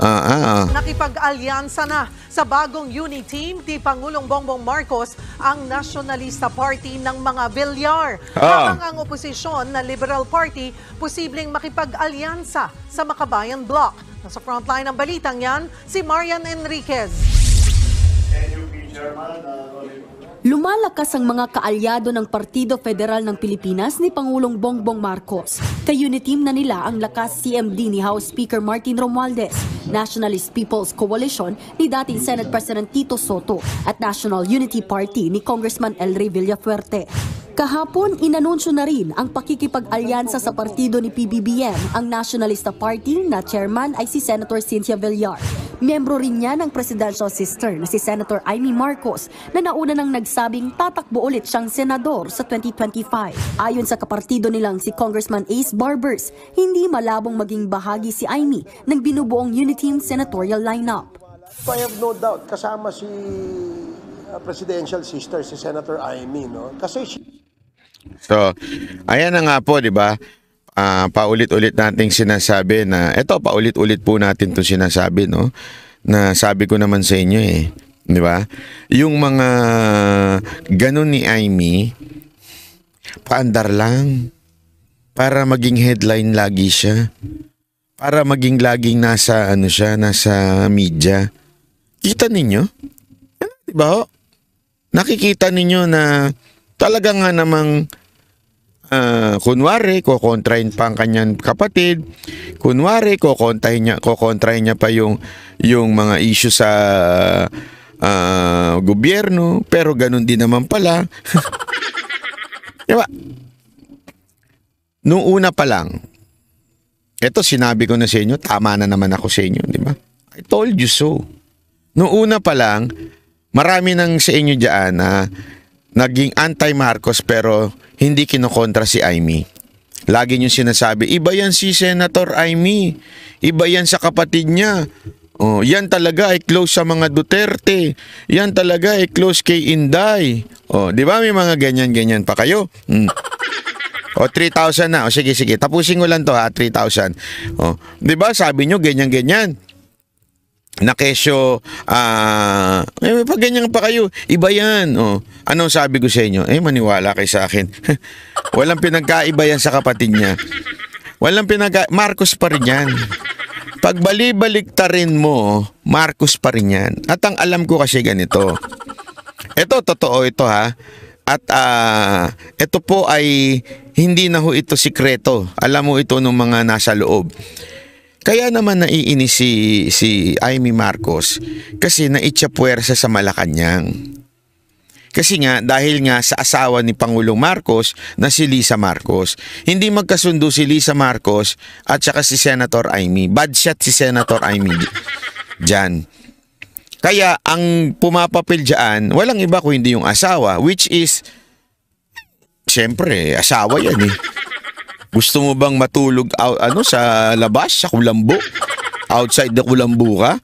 Uh-huh. Nakipag-alyansa na sa bagong unity team ni Pangulong Bongbong Marcos ang Nationalista Party ng mga Villar. Ah. Habang ang oposisyon na Liberal Party posibleng makipag-alyansa sa Makabayan Bloc. Nasa frontline ng balitang yan, si Marian Enriquez. Thank you, Chairman. Uh, Lumalakas ang mga kaalyado ng Partido Federal ng Pilipinas ni Pangulong Bongbong Marcos. Kayunitim na nila ang lakas CMD ni House Speaker Martin Romualdez, Nationalist People's Coalition ni dating Senate President Tito Soto at National Unity Party ni Congressman Elry Villafuerte. Kahapon, inanunsyo na rin ang pakikipag-alyansa sa partido ni PBBM. Ang Nationalista Party na chairman ay si Senator Cynthia Villar. Miyembro rin niya ng presidential sister na si Senator Amy Marcos na nauna nang nagsabing tatakbo ulit siyang senador sa 2025. Ayon sa kapartido nilang si Congressman Ace Barbers, hindi malabong maging bahagi si Amy ng binubuong unity senatorial lineup. I have no doubt kasama si ah, presidential sister si Senator Amy no kasi she So, ayan na nga po, di ba? Uh, paulit-ulit nating sinasabi na, eto, paulit-ulit po natin itong sinasabi, no? Na sabi ko naman sa inyo eh, di ba? Yung mga ganun ni Amy, paandar lang. Para maging headline lagi siya. Para maging laging nasa, ano siya, nasa media. Kita ninyo? Di ba? Nakikita ninyo na talaga nga namang uh, kunwari, kukontrahin pa ang kanyang kapatid, kunwari, kukontrahin niya, kukontrahin niya pa yung, yung mga issue sa uh, gobyerno, pero ganun din naman pala. diba? Noong una pa lang, eto sinabi ko na sa inyo, tama na naman ako sa inyo, di ba? I told you so. Noong una pa lang, marami nang sa inyo dyan na ah, naging anti-Marcos pero hindi kinokontra si Aimee. Lagi niyong sinasabi, iba yan si Senator Aimee, iba yan sa kapatid niya. Oh, yan talaga ay close sa mga Duterte. Yan talaga ay close kay Inday. Oh, di ba may mga ganyan-ganyan pa kayo? Mm. O 3,000 na. O oh, sige sige, tapusin ko lang to ha, 3,000. O, 'di ba? Sabi nyo ganyan-ganyan na kesyo, ah, uh, eh, pag ganyan pa kayo, iba yan. Oh. Anong sabi ko sa inyo? Eh, maniwala kay sa akin. Walang pinagkaiba yan sa kapatid niya. Walang pinagka... Marcos pa rin yan. Pag balibalik ta rin mo, Marcos pa rin yan. At ang alam ko kasi ganito. Ito, totoo ito ha. At uh, ah, ito po ay hindi na ho ito sikreto. Alam mo ito ng mga nasa loob. Kaya naman naiinis si, si Amy Marcos kasi naitsyapuwersa sa Malacanang. Kasi nga dahil nga sa asawa ni Pangulong Marcos na si Lisa Marcos, hindi magkasundo si Lisa Marcos at saka si Senator Amy. Bad shot si Senator Amy dyan. Kaya ang pumapapil diyan, walang iba kundi yung asawa which is, syempre, asawa yan eh. Gusto mo bang matulog out, ano sa labas, sa kulambo? Outside the kulambo ka?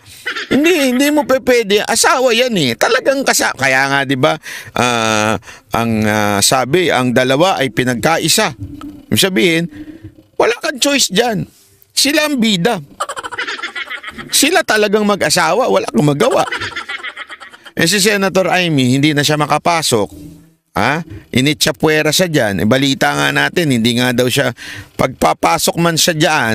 Hindi, hindi mo pe pwede. Asawa yan eh. Talagang kasa. Kaya nga 'di ba? Uh, ang uh, sabi, ang dalawa ay pinagkaisa. Ibig sabihin, wala kang choice diyan. Sila ang bida. Sila talagang mag-asawa, wala kang magawa. Eh si Senator Amy, hindi na siya makapasok Ah, Initsapwera siya dyan. E, balita nga natin, hindi nga daw siya, pagpapasok man siya diyan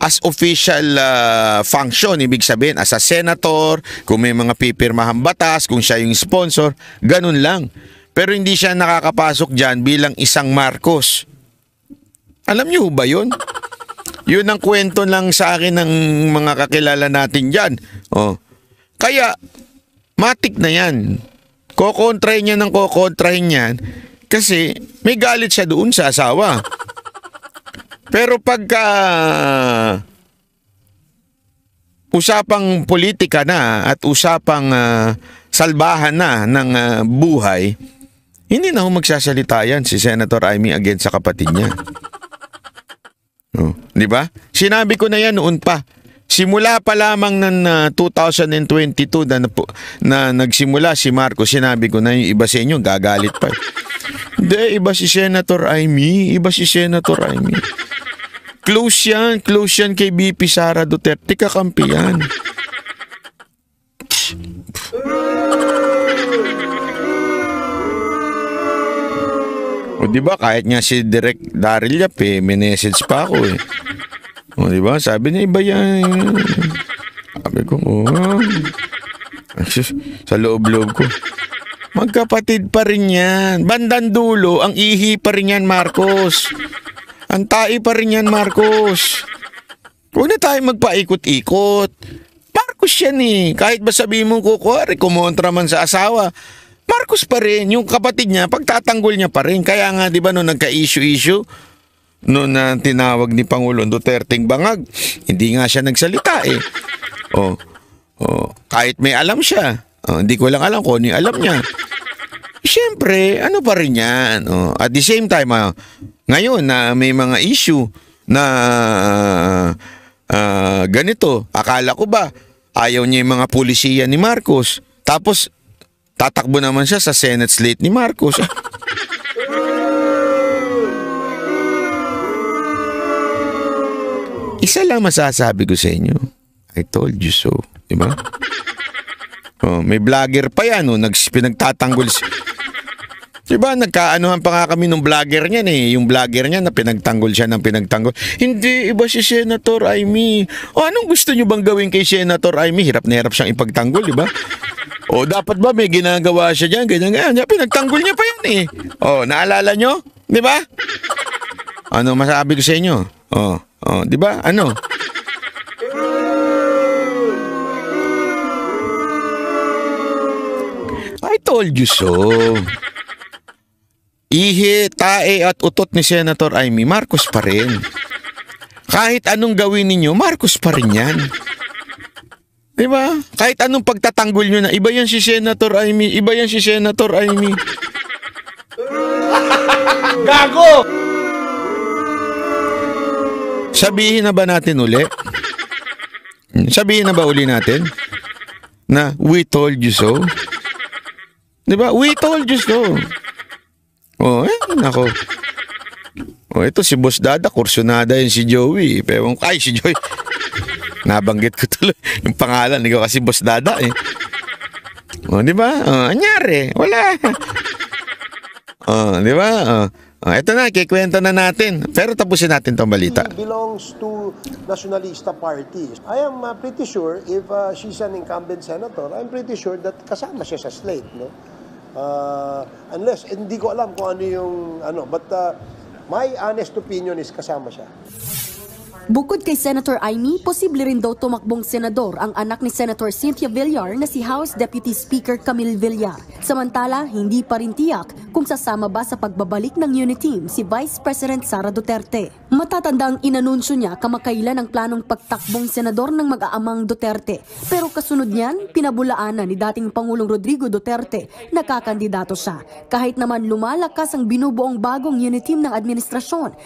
as official uh, function, ibig sabihin, as a senator, kung may mga pipirmahan batas, kung siya yung sponsor, ganun lang. Pero hindi siya nakakapasok diyan bilang isang Marcos. Alam niyo ba yun? Yun ang kwento lang sa akin ng mga kakilala natin diyan. Oh. Kaya, matik na yan. Kokontrahin niya ng kokontrahin niyan kasi may galit siya doon sa asawa. Pero pagka uh, usapang politika na at usapang uh, salbahan na ng uh, buhay, hindi na ho magsasalita yan si Senator Amy again sa kapatid niya. No, 'di ba? Sinabi ko na yan noon pa Simula pa lamang ng uh, ah, 2022 na, na, na nagsimula si Marcos, sinabi ko na yung iba sa inyo, gagalit pa. Hindi, iba si Senator Aimee, iba si Senator Aimee. Close yan, close yan kay BP Sara Duterte, kakampi yan. O di ba kahit nga si Direk Daryl Yap eh, minessage pa ako eh. O, di ba? Sabi niya, iba yan. Sabi ko, oh. Sa loob-loob ko. Magkapatid pa rin yan. Bandang dulo, ang ihi pa rin yan, Marcos. Ang tai pa rin yan, Marcos. Huwag na tayo magpaikot-ikot. Marcos yan eh. Kahit ba sabihin mo, kukuwari, kumontra man sa asawa, Marcos pa rin. Yung kapatid niya, pagtatanggol niya pa rin. Kaya nga, di ba, nung nagka-issue-issue, noon na tinawag ni Pangulong Duterteng bangag, hindi nga siya nagsalita eh. Oh, oh, kahit may alam siya, oh, hindi ko lang alam kung ano alam niya. Siyempre, ano pa rin yan. Oh, at the same time, ah, ngayon na ah, may mga issue na ah, ah, ganito, akala ko ba ayaw niya yung mga pulisiya ni Marcos. Tapos, tatakbo naman siya sa Senate slate ni Marcos. Isa lang masasabi ko sa inyo. I told you so. Di ba? Oh, may vlogger pa yan, oh, nags, pinagtatanggol si... Diba, nagkaanuhan pa nga kami nung vlogger niya, eh. Yung vlogger niya na pinagtanggol siya ng pinagtanggol. Hindi, iba si Senator Aimee. O oh, anong gusto niyo bang gawin kay Senator Aimee? Hirap na hirap siyang ipagtanggol, di ba? O oh, dapat ba may ginagawa siya diyan, ganyan, ganyan. Pinagtanggol niya pa yan eh. O, oh, naalala niyo? Di ba? Ano masabi ko sa inyo? Oh. Oo, oh, di ba? Ano? I told you so. Ihi, tae at utot ni Senator Amy Marcos pa rin. Kahit anong gawin ninyo, Marcos pa rin yan. Di ba? Kahit anong pagtatanggol nyo na, iba yan si Senator Amy, iba yan si Senator Amy. Gago! Sabihin na ba natin uli? Sabihin na ba uli natin? Na we told you so? Di ba? We told you so. Oh, eh, nako. Oh, ito si Boss Dada, kursyonada yun si Joey. Pero, ay, si Joey. Nabanggit ko tuloy yung pangalan. Ikaw kasi Boss Dada eh. Oh, di ba? Oh, anyari. Wala. Oh, di ba? Oh. Oh, ah, ito na, kikwento na natin. Pero tapusin natin tong balita. She belongs to Nationalista Party. I am uh, pretty sure if uh, she's an incumbent senator, I'm pretty sure that kasama siya sa slate, no? Uh, unless, hindi ko alam kung ano yung ano, but uh, my honest opinion is kasama siya. Bukod kay Senator Aimee, posible rin daw tumakbong senador ang anak ni Senator Cynthia Villar na si House Deputy Speaker Camille Villar. Samantala, hindi pa rin tiyak kung sasama ba sa pagbabalik ng unit team si Vice President Sara Duterte. Matatanda ang inanunsyo niya kamakailan ang planong pagtakbong senador ng mag-aamang Duterte. Pero kasunod niyan, pinabulaanan ni dating Pangulong Rodrigo Duterte na kakandidato siya. Kahit naman lumalakas ang binubuong bagong unit team ng administrasyon,